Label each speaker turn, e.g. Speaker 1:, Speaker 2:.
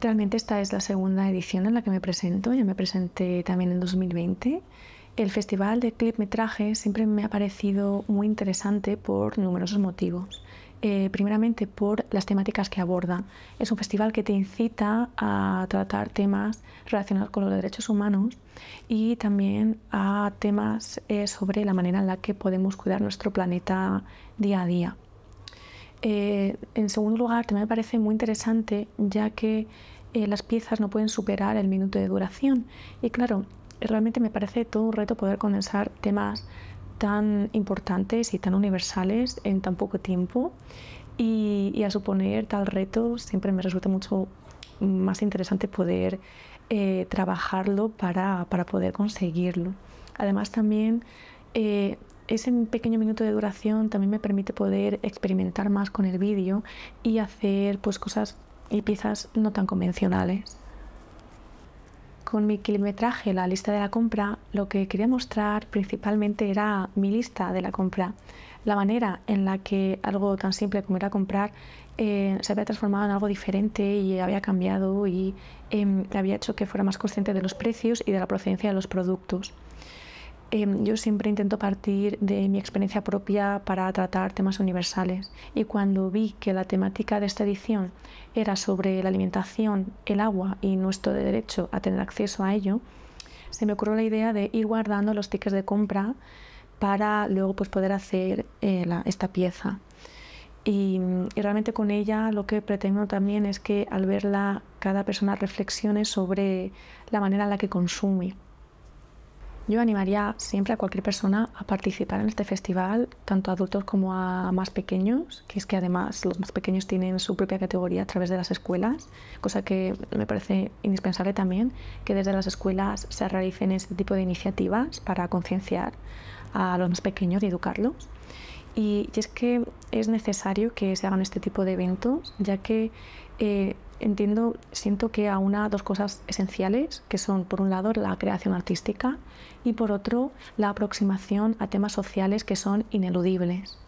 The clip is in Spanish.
Speaker 1: Realmente esta es la segunda edición en la que me presento. Ya me presenté también en 2020. El Festival de Clipmetraje siempre me ha parecido muy interesante por numerosos motivos. Eh, primeramente por las temáticas que aborda. Es un festival que te incita a tratar temas relacionados con los derechos humanos y también a temas eh, sobre la manera en la que podemos cuidar nuestro planeta día a día. Eh, en segundo lugar, también me parece muy interesante ya que eh, las piezas no pueden superar el minuto de duración. Y claro, realmente me parece todo un reto poder condensar temas tan importantes y tan universales en tan poco tiempo. Y, a suponer tal reto siempre me resulta mucho más interesante poder eh, trabajarlo para, para, poder conseguirlo. Además también ese pequeño minuto de duración también me permite poder experimentar más con el vídeo y hacer pues cosas y piezas no tan convencionales. Con mi kilometraje, la lista de la compra, lo que quería mostrar principalmente era mi lista de la compra, la manera en la que algo tan simple como era comprar eh, se había transformado en algo diferente y había cambiado y em, había hecho que fuera más consciente de los precios y de la procedencia de los productos. Em, yo siempre intento partir de mi experiencia propia para tratar temas universales y cuando vi que la temática de esta edición era sobre la alimentación, el agua y nuestro derecho a tener acceso a ello, se me ocurrió la idea de ir guardando los tickets de compra para luego pues, poder hacer eh, esta pieza. y, realmente con ella lo que pretendo también es que al verla cada persona reflexione sobre la manera en la que consume yo animaría siempre a cualquier persona a participar en este festival, tanto a adultos como a más pequeños, que es que además los más pequeños tienen su propia categoría a través de las escuelas, cosa que me parece indispensable también, que desde las escuelas se realicen este tipo de iniciativas para concienciar a los más pequeños y educarlos. Y, es que es necesario que se hagan este tipo de eventos, ya que eh, entiendo, siento que aúna dos cosas esenciales, que son por un lado la creación artística y por otro la aproximación a temas sociales que son ineludibles.